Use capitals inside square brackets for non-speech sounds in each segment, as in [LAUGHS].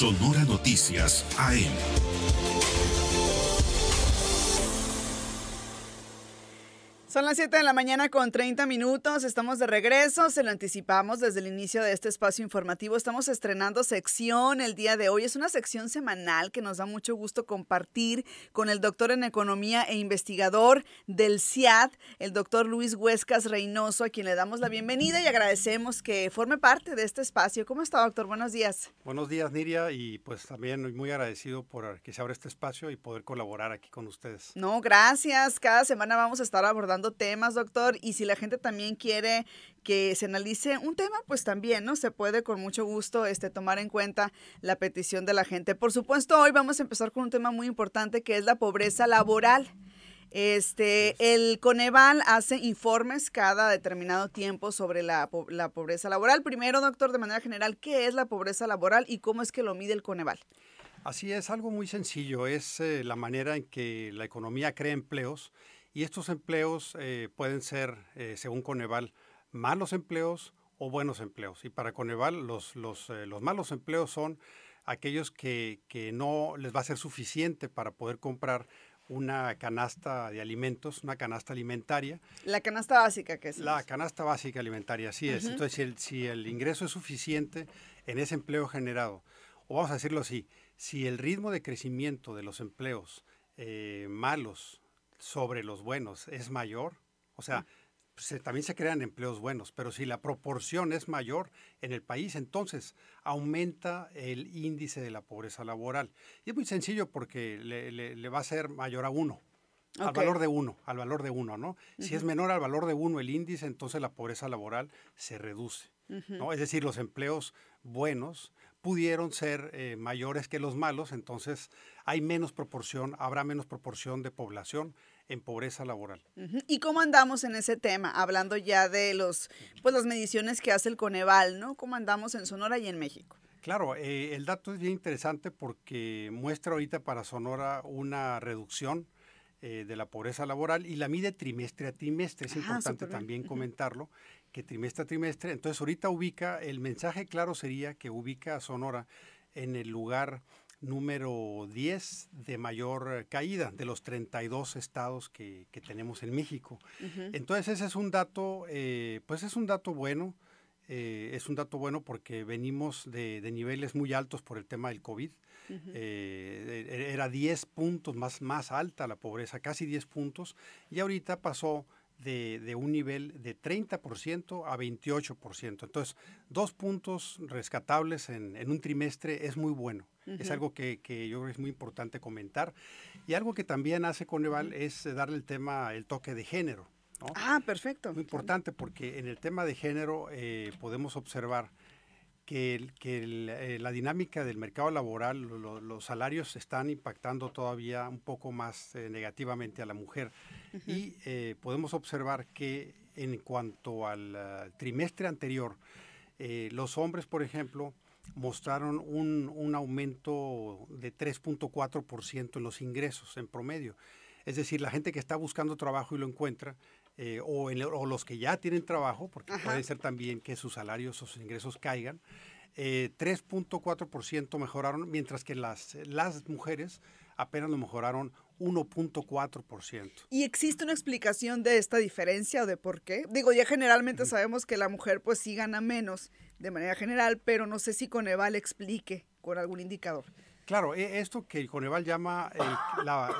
Sonora Noticias AM. Son las 7 de la mañana con 30 minutos, estamos de regreso, se lo anticipamos desde el inicio de este espacio informativo, estamos estrenando sección el día de hoy, es una sección semanal que nos da mucho gusto compartir con el doctor en economía e investigador del CIAD, el doctor Luis Huescas Reynoso, a quien le damos la bienvenida y agradecemos que forme parte de este espacio. ¿Cómo está doctor? Buenos días. Buenos días Niria y pues también muy agradecido por que se abra este espacio y poder colaborar aquí con ustedes. No, gracias, cada semana vamos a estar abordando temas, doctor, y si la gente también quiere que se analice un tema, pues también, ¿no? Se puede con mucho gusto este, tomar en cuenta la petición de la gente. Por supuesto, hoy vamos a empezar con un tema muy importante que es la pobreza laboral. Este, el Coneval hace informes cada determinado tiempo sobre la, pobreza laboral. Primero, doctor, de manera general, ¿qué es la pobreza laboral y cómo es que lo mide el Coneval? Así es, algo muy sencillo, es eh, la manera en que la economía crea empleos y estos empleos eh, pueden ser, eh, según Coneval, malos empleos o buenos empleos. Y para Coneval, los, los, eh, los malos empleos son aquellos que, no les va a ser suficiente para poder comprar una canasta de alimentos, una canasta alimentaria. La canasta básica que es. La canasta básica alimentaria, sí es. Entonces, si el, si el ingreso es suficiente en ese empleo generado, o vamos a decirlo así, si el ritmo de crecimiento de los empleos malos sobre los buenos es mayor, o sea, mm. también se crean empleos buenos, pero si la proporción es mayor en el país, entonces aumenta el índice de la pobreza laboral. Y es muy sencillo porque le, va a ser mayor a uno. Al valor de uno, al valor de uno, ¿no? Si es menor al valor de uno el índice, entonces la pobreza laboral se reduce, ¿no? Es decir, los empleos buenos pudieron ser eh, mayores que los malos, entonces hay menos proporción, habrá menos proporción de población en pobreza laboral. ¿Y cómo andamos en ese tema? Hablando ya de los, pues, las mediciones que hace el Coneval, ¿no? ¿Cómo andamos en Sonora y en México? Claro, eh, el dato es bien interesante porque muestra ahorita para Sonora una reducción eh, de la pobreza laboral y la mide trimestre a trimestre. Es ah, importante también comentarlo, que trimestre a trimestre. Entonces ahorita ubica, el mensaje claro sería que ubica a Sonora en el lugar número 10 de mayor caída de los 32 estados que, tenemos en México. Entonces ese es un dato, eh, pues es un dato bueno, eh, es un dato bueno porque venimos de, niveles muy altos por el tema del COVID. Eh, e, e, era 10 puntos más, más alta la pobreza, casi 10 puntos, y ahorita pasó... De, un nivel de 30% a 28%. Entonces, dos puntos rescatables en un trimestre es muy bueno. Es algo que, yo creo que es muy importante comentar. Y algo que también hace Coneval es eh, darle el tema, el toque de género. Ah, perfecto. Muy importante porque en el tema de género eh, podemos observar que, que eh, la dinámica del mercado laboral, los salarios están impactando todavía un poco más negativamente a la mujer. Y podemos observar que en cuanto al trimestre anterior, los hombres, por ejemplo, mostraron un, aumento de 3.4% en los ingresos en promedio. Es decir, la gente que está buscando trabajo y lo encuentra, eh, o, en, los que ya tienen trabajo, porque puede ser también que sus salarios o sus ingresos caigan, 3.4% eh, mejoraron, mientras que las, las mujeres apenas lo mejoraron 1.4%. ¿Y existe una explicación de esta diferencia o de por qué? Digo, ya generalmente sabemos que la mujer pues sí gana menos, de manera general, pero no sé si Coneval explique con algún indicador. Claro, e, esto que Coneval llama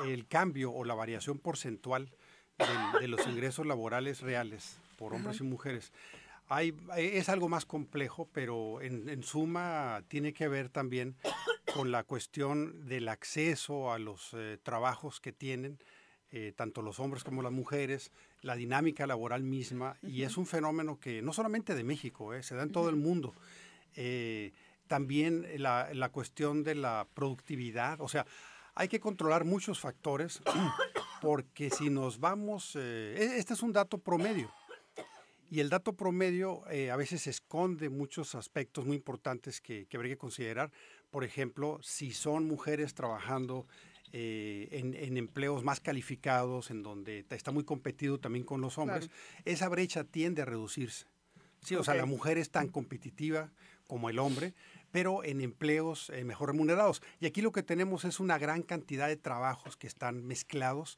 el, cambio o la variación porcentual de, los ingresos laborales reales por hombres y mujeres. E, es algo más complejo, pero en, suma tiene que ver también con la cuestión del acceso a los eh, trabajos que tienen, eh, tanto los hombres como las mujeres, la dinámica laboral misma, y es un fenómeno que no solamente de México, eh, se da en todo el mundo. Eh, también la, cuestión de la productividad, o sea, hay que controlar muchos factores, [COUGHS] porque si nos vamos, e, este es un dato promedio, y el dato promedio a veces esconde muchos aspectos muy importantes que, que habría que considerar. Por ejemplo, si son mujeres trabajando eh, en, empleos más calificados, en donde está muy competido también con los hombres, esa brecha tiende a reducirse. Sí, o sea, la mujer es tan competitiva como el hombre, pero en empleos eh, mejor remunerados. Y aquí lo que tenemos es una gran cantidad de trabajos que están mezclados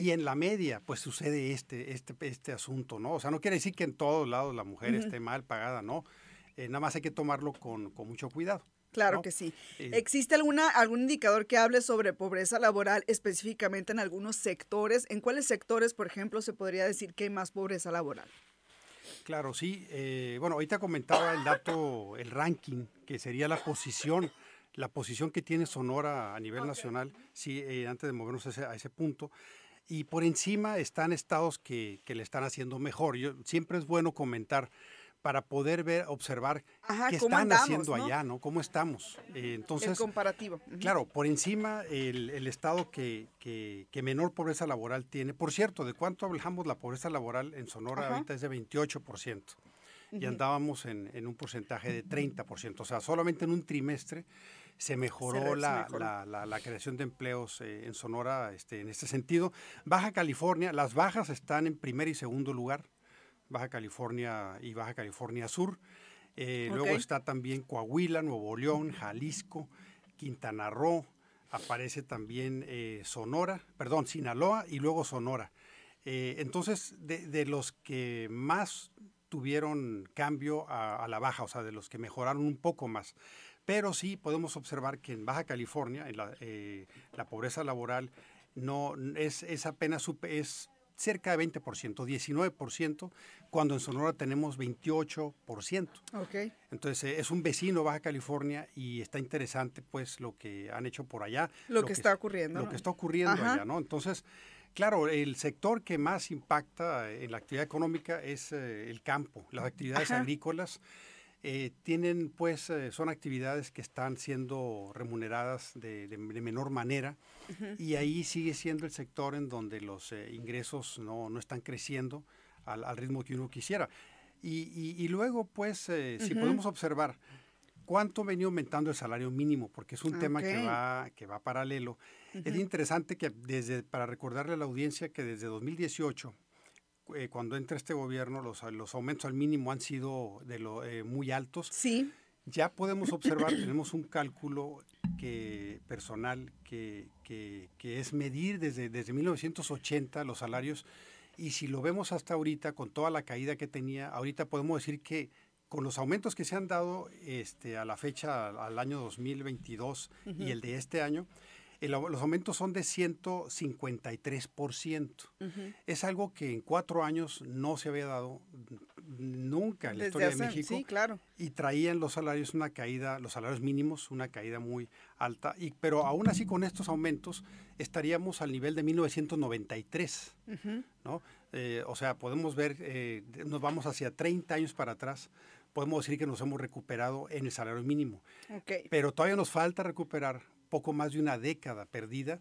y en la media pues sucede este, este, este asunto, ¿no? O sea, no quiere decir que en todos lados la mujer esté mal pagada, no. Eh, nada más hay que tomarlo con mucho cuidado. Claro que sí. ¿Existe alguna, algún indicador que hable sobre pobreza laboral específicamente en algunos sectores? ¿En cuáles sectores, por ejemplo, se podría decir que hay más pobreza laboral? Claro, sí. Eh, bueno, ahorita comentaba el dato, el ranking, que sería la posición, la posición que tiene Sonora a nivel nacional, sí, eh, antes de movernos a ese, punto. Y por encima están estados que, le están haciendo mejor. Yo, siempre es bueno comentar para poder ver, observar qué están haciendo allá, ¿no? ¿Cómo estamos? Eh, entonces, comparativo. Claro, por encima el, estado que, menor pobreza laboral tiene. Por cierto, ¿de cuánto hablamos la pobreza laboral en Sonora ahorita es de 28%? Y andábamos en, un porcentaje de 30%. O sea, solamente en un trimestre se mejoró, la, La, creación de empleos eh, en Sonora este, en este sentido. Baja California, las bajas están en primer y segundo lugar Baja California y Baja California Sur. Eh, luego está también Coahuila, Nuevo León, Jalisco, Quintana Roo, aparece también eh, Sonora, perdón, Sinaloa y luego Sonora. Eh, entonces, de, los que más tuvieron cambio a, la baja, o sea, de los que mejoraron un poco más. Pero sí podemos observar que en Baja California en la, pobreza laboral no es, apenas es cerca de 20%, 19%, cuando en Sonora tenemos 28%. Okay. Entonces eh, es un vecino Baja California y está interesante pues lo que han hecho por allá. Lo, que, está ocurriendo. Lo que está ocurriendo allá, ¿no? Entonces, claro, el sector que más impacta en la actividad económica es eh, el campo, las actividades agrícolas. Eh, tienen pues eh, son actividades que están siendo remuneradas de, menor manera y ahí sigue siendo el sector en donde los eh, ingresos no, están creciendo al, ritmo que uno quisiera. Y, luego pues si podemos observar cuánto venía aumentando el salario mínimo, porque es un ah, tema que va, que va paralelo. Es interesante que desde, para recordarle a la audiencia que desde 2018 eh, cuando entra este gobierno, los, los, aumentos al mínimo han sido de lo, eh, muy altos. Sí. Ya podemos observar, tenemos un cálculo que, personal que, que, es medir desde, desde 1980 los salarios y si lo vemos hasta ahorita, con toda la caída que tenía, ahorita podemos decir que con los aumentos que se han dado este, a la fecha, al año 2022 y el de este año, los aumentos son de 153%. Es algo que en cuatro años no se había dado nunca en la historia de México. Sí, claro. Y traían los salarios una caída, los salarios mínimos, una caída muy alta. pero aún así con estos aumentos estaríamos al nivel de 1993. Eh, o sea, podemos ver, eh, nos vamos hacia 30 años para atrás podemos decir que nos hemos recuperado en el salario mínimo. Pero todavía nos falta recuperar poco más de una década perdida,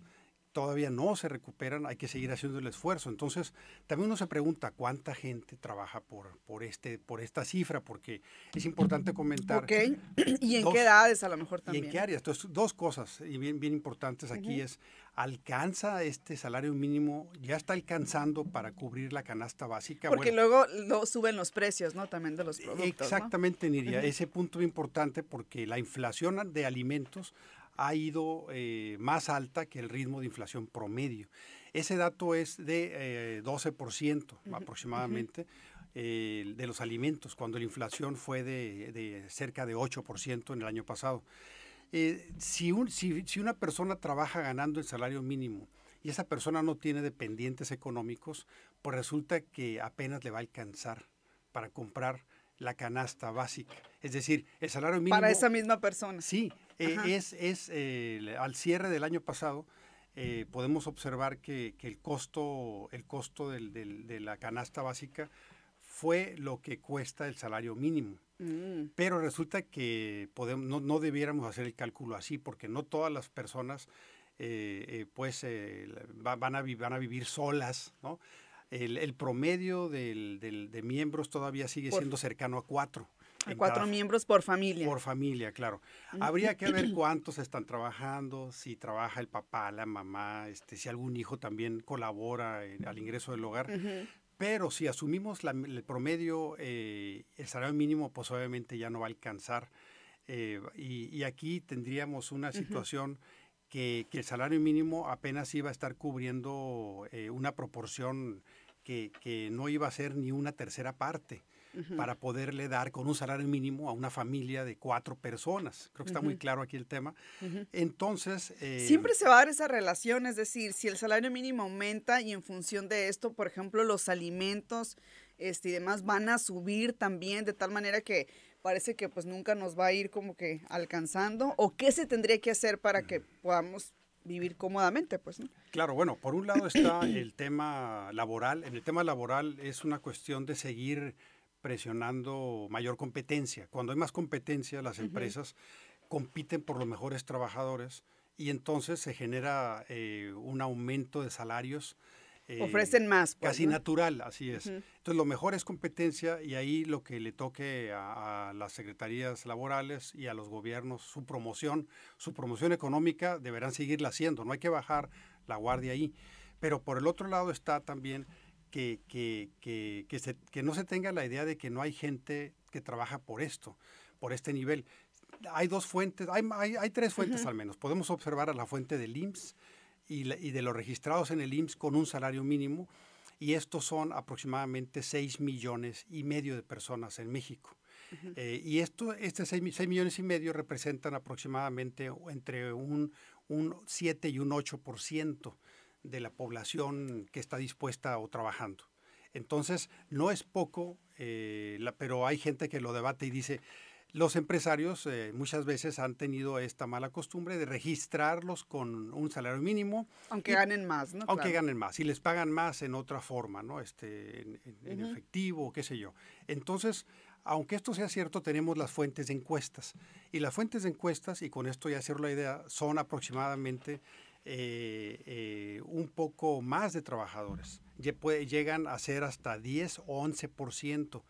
todavía no se recuperan, hay que seguir haciendo el esfuerzo. Entonces, también uno se pregunta cuánta gente trabaja por, por, este, por esta cifra, porque es importante comentar. Ok, [CLEARS THROAT] y en qué edades a lo mejor también. Y en qué áreas. Entonces, dos cosas bien, bien importantes aquí es, ¿alcanza este salario mínimo? ¿Ya está alcanzando para cubrir la canasta básica? Porque luego suben los precios, ¿no? También de los e, productos. Exactamente, ¿no? Niria. Ese punto importante porque la inflación de alimentos ha ido eh, más alta que el ritmo de inflación promedio. Ese dato es de 12% eh, aproximadamente. Eh, de los alimentos, cuando la inflación fue de, cerca de 8% en el año pasado. si, si, una persona trabaja ganando el salario mínimo y esa persona no tiene dependientes económicos, pues resulta que apenas le va a alcanzar para comprar la canasta básica. Es decir, el salario mínimo... Para esa misma persona. Sí, eh, es, es eh, al cierre del año pasado, eh, podemos observar que, el costo, el costo de la canasta básica fue lo que cuesta el salario mínimo. Mm. Pero resulta que podemos, no, debiéramos hacer el cálculo así, porque no todas las personas pues, van, a van a vivir solas, ¿no? El, promedio de miembros todavía sigue siendo cercano a cuatro cuatro miembros por familia. Por familia, claro. Habría que ver [CLEARS THROAT] cuántos están trabajando, si trabaja el papá, la mamá, este, si algún hijo también colabora al ingreso del hogar. Pero si asumimos el promedio, eh, el salario mínimo, pues obviamente ya no va a alcanzar. Eh, y, aquí tendríamos una situación que, el salario mínimo apenas iba a estar cubriendo eh, una proporción que, que, no iba a ser ni una tercera parte para poderle dar con un salario mínimo a una familia de cuatro personas. Creo que está muy claro aquí el tema. Entonces... Eh, Siempre se va a dar esa relación, es decir, si el salario mínimo aumenta y en función de esto, por ejemplo, los alimentos este, y demás van a subir también, de tal manera que parece que pues nunca nos va a ir como que alcanzando, o qué se tendría que hacer para que podamos vivir cómodamente, pues, Claro, bueno, por un lado está [CLEARS THROAT] el tema laboral. En el tema laboral es una cuestión de seguir presionando mayor competencia. Cuando hay más competencia, las empresas compiten por los mejores trabajadores y entonces se genera eh, un aumento de salarios. Eh, Ofrecen más. Pues, casi natural, así es. Entonces, lo mejor es competencia y ahí lo que le toque a, a, las secretarías laborales y a los gobiernos, su promoción, su promoción económica, deberán seguirla haciendo. No hay que bajar la guardia ahí. Pero por el otro lado está también que, que, que, que, no se tenga la idea de que no hay gente que trabaja por esto, por este nivel. Hay dos fuentes, hay, hay, tres fuentes al menos. Podemos observar a la fuente del IMSS y, de los registrados en el IMSS con un salario mínimo, y estos son aproximadamente 6 millones y medio de personas en México. Eh, y esto, estos 6, millones y medio representan aproximadamente entre un, un 7 y un 8% de la población que está dispuesta o trabajando. Entonces, no es poco, eh, pero hay gente que lo debate y dice, los empresarios eh, muchas veces han tenido esta mala costumbre de registrarlos con un salario mínimo. Aunque ganen más, ¿no? Aunque ganen más, y les pagan más en otra forma, ¿no? Este, en, efectivo, qué sé yo. Entonces, aunque esto sea cierto, tenemos las fuentes de encuestas. Y las fuentes de encuestas, y con esto ya cierro la idea, son aproximadamente eh, eh, un poco más de trabajadores. Llegan a ser hasta 10 o 11%.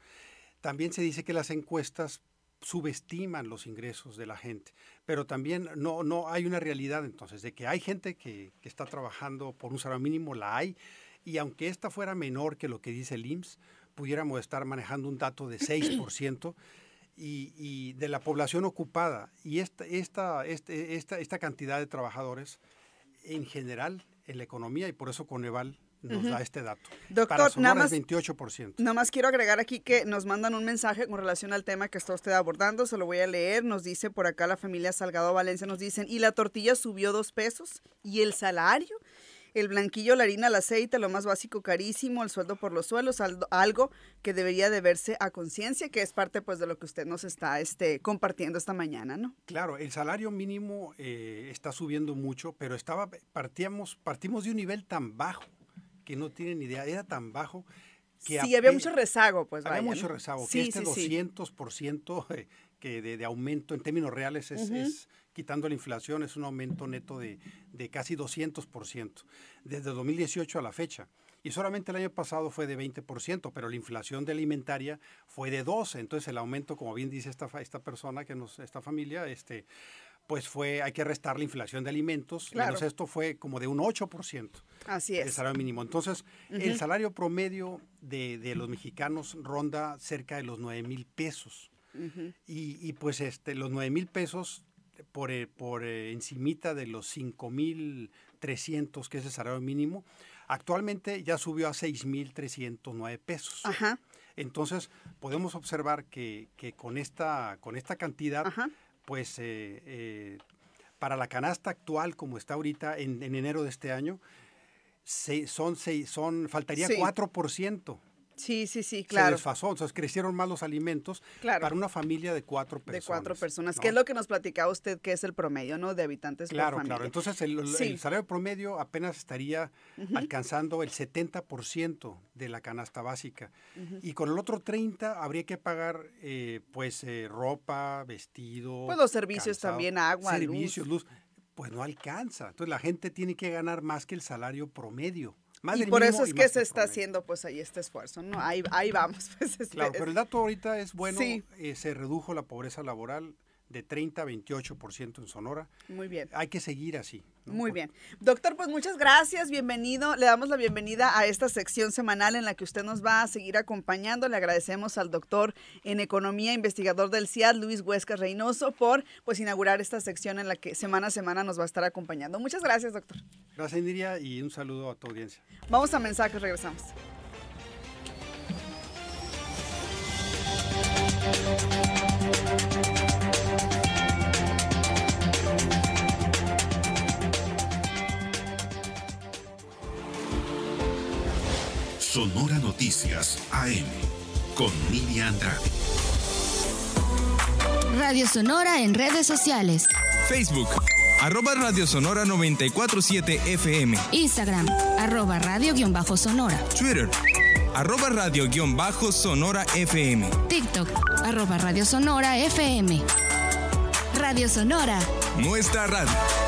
También se dice que las encuestas subestiman los ingresos de la gente, pero también no, no hay una realidad entonces de que hay gente que, está trabajando por un salario mínimo, la hay, y aunque esta fuera menor que lo que dice el IMSS, pudiéramos estar manejando un dato de 6%. Y, y, de la población ocupada y esta, esta, este, esta, esta cantidad de trabajadores en general en la economía y por eso Coneval nos da este dato. Doctor, Para nada más, 28%. Nada más quiero agregar aquí que nos mandan un mensaje con relación al tema que está usted abordando, se lo voy a leer, nos dice por acá la familia Salgado Valencia, nos dicen, y la tortilla subió dos pesos y el salario el blanquillo, la harina, el aceite, lo más básico carísimo, el sueldo por los suelos, algo que debería de verse a conciencia, que es parte pues de lo que usted nos está este, compartiendo esta mañana, ¿no? Claro, el salario mínimo eh, está subiendo mucho, pero estaba, partíamos, partimos de un nivel tan bajo que no tienen idea, era tan bajo que... Sí, había mucho rezago, pues. Había mucho rezago, que este 200% eh, que de, aumento en términos reales es quitando la inflación, es un aumento neto de, de casi 200% desde 2018 a la fecha. Y solamente el año pasado fue de 20%, pero la inflación de alimentaria fue de 12%. Entonces el aumento, como bien dice esta, esta persona, que nos, esta familia, este, pues fue, hay que restar la inflación de alimentos, claro. esto fue como de un 8%. Así es. El salario mínimo. Entonces, el salario promedio de, los mexicanos ronda cerca de los 9 mil pesos. y, pues este, los 9 mil pesos por, eh, por eh, encimita de los 5.300 que es el salario mínimo, actualmente ya subió a 6.309 pesos. Entonces, podemos observar que, con, esta, con esta cantidad, pues eh, para la canasta actual como está ahorita en, enero de este año, son, son, faltaría 4%. Sí, sí, sí, claro. Se desfasó, entonces crecieron más los alimentos para una familia de cuatro personas. De cuatro personas, que es lo que nos platicaba usted, que es el promedio, ¿no? De habitantes claro, familia. Claro, Entonces el, salario promedio apenas estaría alcanzando el 70% de la canasta básica. Y con el otro 30 habría que pagar, eh, pues, eh, ropa, vestido. Pues los servicios también, agua, servicios, luz. Pues no alcanza. Entonces la gente tiene que ganar más que el salario promedio y por eso es que se está haciendo pues ahí este esfuerzo, ¿no? Ahí, vamos. [LAUGHS] Pues, claro, este, pero el dato ahorita es bueno, eh, se redujo la pobreza laboral de 30 a 28% en Sonora. Muy bien. Hay que seguir así. Muy bien. Doctor, pues muchas gracias, bienvenido. Le damos la bienvenida a esta sección semanal en la que usted nos va a seguir acompañando. Le agradecemos al doctor en economía, investigador del CIAD, Luis Huesca Reynoso, por pues inaugurar esta sección en la que semana a semana nos va a estar acompañando. Muchas gracias, doctor. Gracias, Indiria, y un saludo a tu audiencia. Vamos a mensajes, regresamos. Sonora Noticias AM con Miriam Andrade. Radio Sonora en redes sociales. Facebook, arroba Radio Sonora 947 FM. Instagram, arroba radio-sonora. Twitter, arroba radio-sonora FM. TikTok, arroba radio sonora FM. Radio Sonora. Nuestra radio.